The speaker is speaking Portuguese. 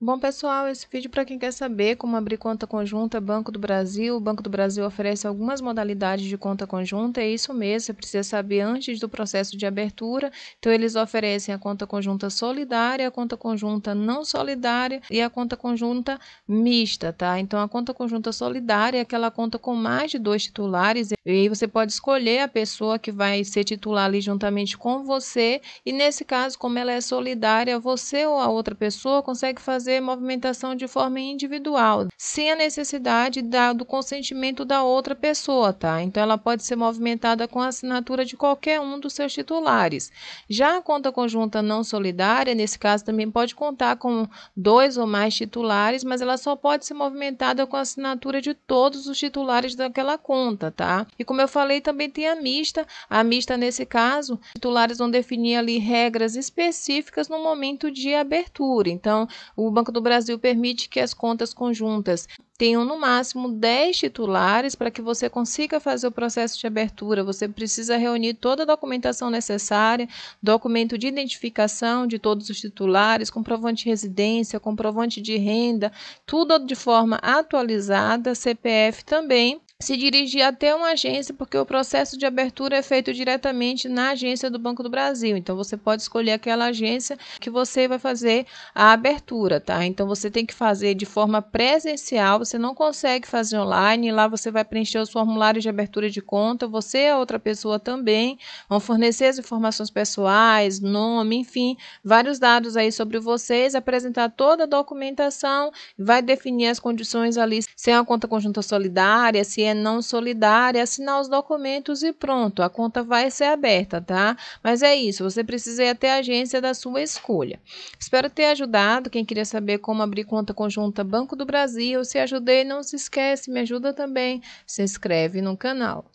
Bom, pessoal, esse vídeo para quem quer saber como abrir conta conjunta Banco do Brasil. O Banco do Brasil oferece algumas modalidades de conta conjunta, é isso mesmo, você precisa saber antes do processo de abertura. Então, eles oferecem a conta conjunta solidária, a conta conjunta não solidária e a conta conjunta mista, tá? Então, a conta conjunta solidária é aquela conta com mais de dois titulares, e aí você pode escolher a pessoa que vai ser titular ali juntamente com você, e nesse caso, como ela é solidária, você ou a outra pessoa consegue fazer fazer movimentação de forma individual, sem a necessidade da, do consentimento da outra pessoa, tá? Então ela pode ser movimentada com a assinatura de qualquer um dos seus titulares. Já a conta conjunta não solidária, nesse caso também pode contar com dois ou mais titulares, mas ela só pode ser movimentada com a assinatura de todos os titulares daquela conta, tá? E como eu falei, também tem a mista. A mista, nesse caso, titulares vão definir ali regras específicas no momento de abertura. Então, o Banco do Brasil permite que as contas conjuntas tenham no máximo 10 titulares para que você consiga fazer o processo de abertura. Você precisa reunir toda a documentação necessária, documento de identificação de todos os titulares, comprovante de residência, comprovante de renda, tudo de forma atualizada, CPF também se dirigir até uma agência, porque o processo de abertura é feito diretamente na agência do Banco do Brasil. Então, você pode escolher aquela agência que você vai fazer a abertura, tá? Então, você tem que fazer de forma presencial, você não consegue fazer online. Lá você vai preencher os formulários de abertura de conta, você e é a outra pessoa também vão fornecer as informações pessoais, nome, enfim, vários dados aí sobre vocês, apresentar toda a documentação, vai definir as condições ali, se é uma conta conjunta solidária, se é é não solidária, assinar os documentos e pronto, a conta vai ser aberta, tá? Mas é isso, você precisa ir até a agência da sua escolha. Espero ter ajudado. Quem queria saber como abrir conta conjunta Banco do Brasil, se ajudei, não se esquece, me ajuda também. Se inscreve no canal.